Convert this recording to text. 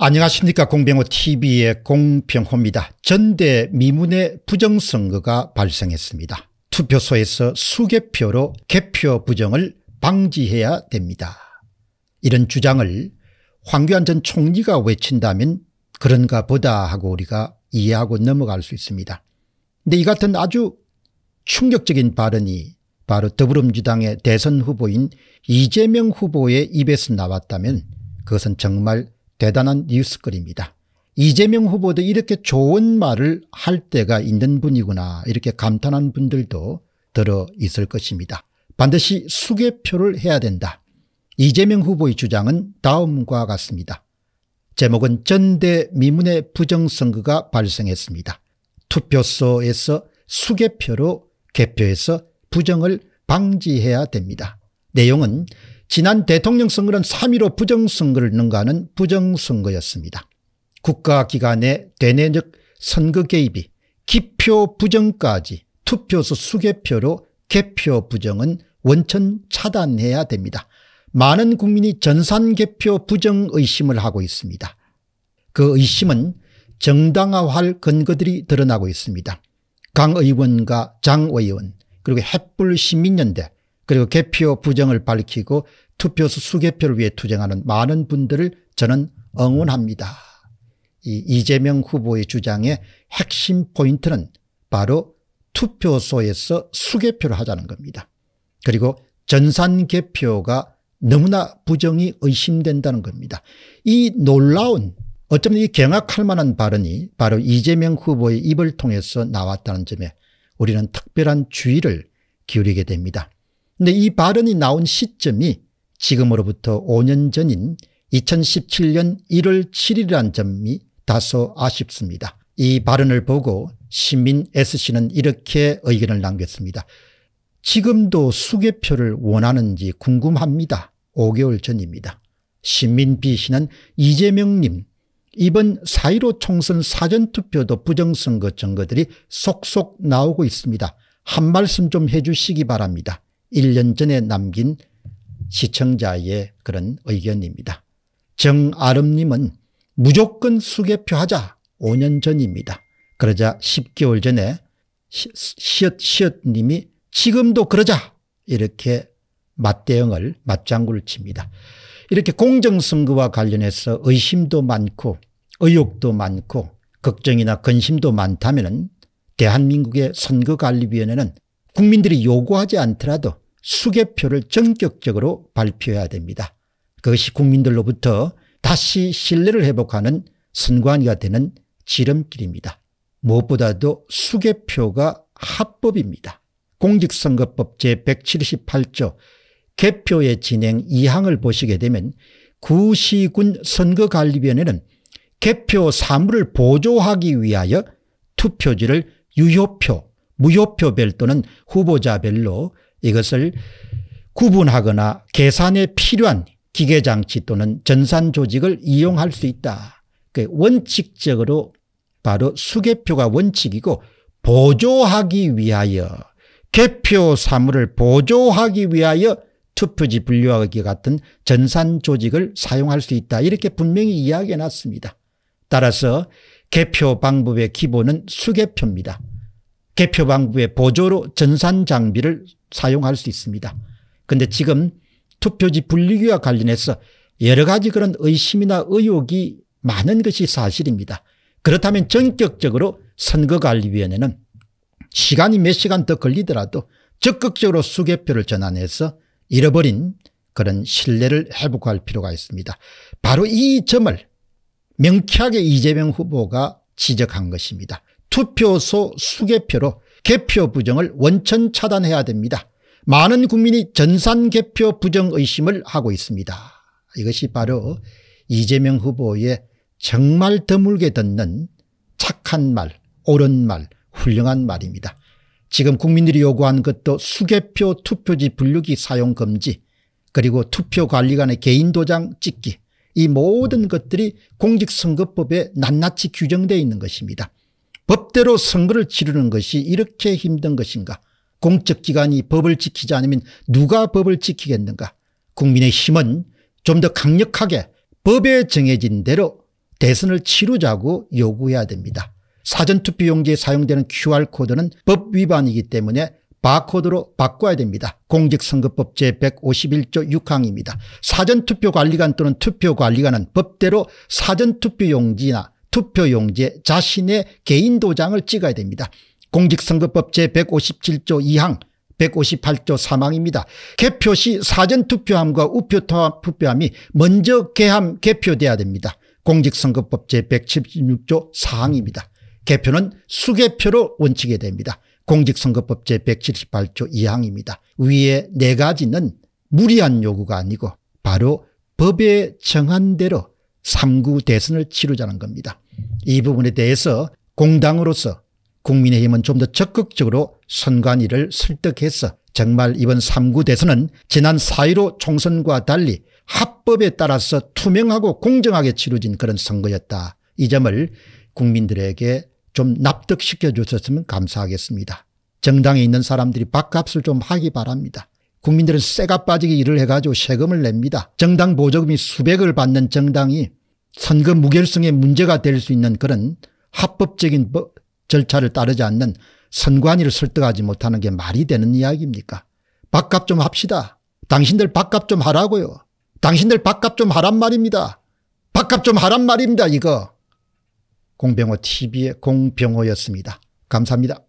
안녕하십니까 공병호TV의 공병호입니다. 전대 미문의 부정선거가 발생했습니다. 투표소에서 수개표로 개표 부정을 방지해야 됩니다. 이런 주장을 황교안 전 총리가 외친다면 그런가 보다 하고 우리가 이해하고 넘어갈 수 있습니다. 근데 이 같은 아주 충격적인 발언이 바로 더불어민주당의 대선 후보인 이재명 후보의 입에서 나왔다면 그것은 정말 대단한 뉴스거리입니다. 이재명 후보도 이렇게 좋은 말을 할 때가 있는 분이구나 이렇게 감탄한 분들도 들어 있을 것입니다. 반드시 수개표를 해야 된다. 이재명 후보의 주장은 다음과 같습니다. 제목은 전대 미문의 부정선거가 발생했습니다. 투표소에서 수개표로 개표해서 부정을 방지해야 됩니다. 내용은 지난 대통령 선거는 3.15 부정선거를 능가하는 부정선거였습니다. 국가기관의 대내적 선거 개입이 기표 부정까지 투표수 수개표로 개표 부정은 원천 차단해야 됩니다. 많은 국민이 전산 개표 부정 의심을 하고 있습니다. 그 의심은 정당화할 근거들이 드러나고 있습니다. 강 의원과 장 의원 그리고 햇불 시민연대 그리고 개표 부정을 밝히고 투표수 수개표를 위해 투쟁하는 많은 분들을 저는 응원합니다. 이 이재명 후보의 주장의 핵심 포인트는 바로 투표소에서 수개표를 하자는 겁니다. 그리고 전산 개표가 너무나 부정이 의심된다는 겁니다. 이 놀라운 어쩌면 이 경악할 만한 발언이 바로 이재명 후보의 입을 통해서 나왔다는 점에 우리는 특별한 주의를 기울이게 됩니다. 근데 이 발언이 나온 시점이 지금으로부터 5년 전인 2017년 1월 7일이란 점이 다소 아쉽습니다. 이 발언을 보고 시민 S씨는 이렇게 의견을 남겼습니다. 지금도 수개표를 원하는지 궁금합니다. 5개월 전입니다. 시민 B씨는 이재명님 이번 4.15 총선 사전투표도 부정선거 증거들이 속속 나오고 있습니다. 한 말씀 좀 해주시기 바랍니다. 1년 전에 남긴 시청자의 그런 의견입니다. 정아름님은 무조건 수개표하자 5년 전입니다. 그러자 10개월 전에 시엇 시엇님이 지금도 그러자 이렇게 맞대응을 맞장구를 칩니다. 이렇게 공정선거와 관련해서 의심도 많고 의혹도 많고 걱정이나 근심도 많다면 대한민국의 선거관리위원회는 국민들이 요구하지 않더라도 수개표를 전격적으로 발표해야 됩니다. 그것이 국민들로부터 다시 신뢰를 회복하는 선관위가 되는 지름길입니다. 무엇보다도 수개표가 합법입니다. 공직선거법 제178조 개표의 진행 2항을 보시게 되면 구시군 선거관리위원회는 개표 사무를 보조하기 위하여 투표지를 유효표 무효표별 또는 후보자별로 이것을 구분하거나 계산에 필요한 기계장치 또는 전산조직을 이용할 수 있다. 원칙적으로 바로 수개표가 원칙이고 보조하기 위하여 개표 사물을 보조하기 위하여 투표지 분류하기 같은 전산조직을 사용할 수 있다. 이렇게 분명히 이야기해놨습니다. 따라서 개표 방법의 기본은 수개표입니다. 개표 방부의 보조로 전산 장비를 사용할 수 있습니다. 근데 지금 투표지 분리기와 관련해서 여러 가지 그런 의심이나 의혹이 많은 것이 사실입니다. 그렇다면 전격적으로 선거관리위원회는 시간이 몇 시간 더 걸리더라도 적극적으로 수개표를 전환해서 잃어버린 그런 신뢰를 회복할 필요가 있습니다. 바로 이 점을 명쾌하게 이재명 후보가 지적한 것입니다. 투표소 수개표로 개표 부정을 원천 차단해야 됩니다. 많은 국민이 전산 개표 부정 의심을 하고 있습니다. 이것이 바로 이재명 후보의 정말 드물게 듣는 착한 말, 옳은 말, 훌륭한 말입니다. 지금 국민들이 요구한 것도 수개표 투표지 분류기 사용 금지 그리고 투표관리관의 개인 도장 찍기 이 모든 것들이 공직선거법에 낱낱이 규정되어 있는 것입니다. 법대로 선거를 치르는 것이 이렇게 힘든 것인가 공적기관이 법을 지키지 않으면 누가 법을 지키겠는가 국민의힘은 좀 더 강력하게 법에 정해진 대로 대선을 치르자고 요구해야 됩니다. 사전투표 용지에 사용되는 QR코드는 법 위반이기 때문에 바코드로 바꿔야 됩니다. 공직선거법 제151조 6항입니다. 사전투표관리관 또는 투표관리관은 법대로 사전투표용지나 투표용지에 자신의 개인 도장을 찍어야 됩니다. 공직선거법 제157조 2항 158조 3항입니다. 개표 시 사전투표함과 우표투표함이 먼저 개함 개표돼야 됩니다. 공직선거법 제176조 4항입니다. 개표는 수개표로 원칙이 됩니다. 공직선거법 제178조 2항입니다. 위의 네 가지는 무리한 요구가 아니고 바로 법에 정한 대로 3구 대선을 치르자는 겁니다. 이 부분에 대해서 공당으로서 국민의힘은 좀 더 적극적으로 선관위를 설득해서 정말 이번 3구 대선은 지난 4.15 총선과 달리 합법에 따라서 투명하고 공정하게 치러진 그런 선거였다. 이 점을 국민들에게 좀 납득시켜 주셨으면 감사하겠습니다. 정당에 있는 사람들이 밥값을 좀 하기 바랍니다. 국민들은 쇠가 빠지게 일을 해가지고 세금을 냅니다. 정당 보조금이 수백을 받는 정당이 선거 무결성의 문제가 될 수 있는 그런 합법적인 절차를 따르지 않는 선관위를 설득하지 못하는 게 말이 되는 이야기입니까 밥값 좀 합시다. 당신들 밥값 좀 하라고요. 당신들 밥값 좀 하란 말입니다. 밥값 좀 하란 말입니다 이거. 공병호 TV의 공병호였습니다. 감사합니다.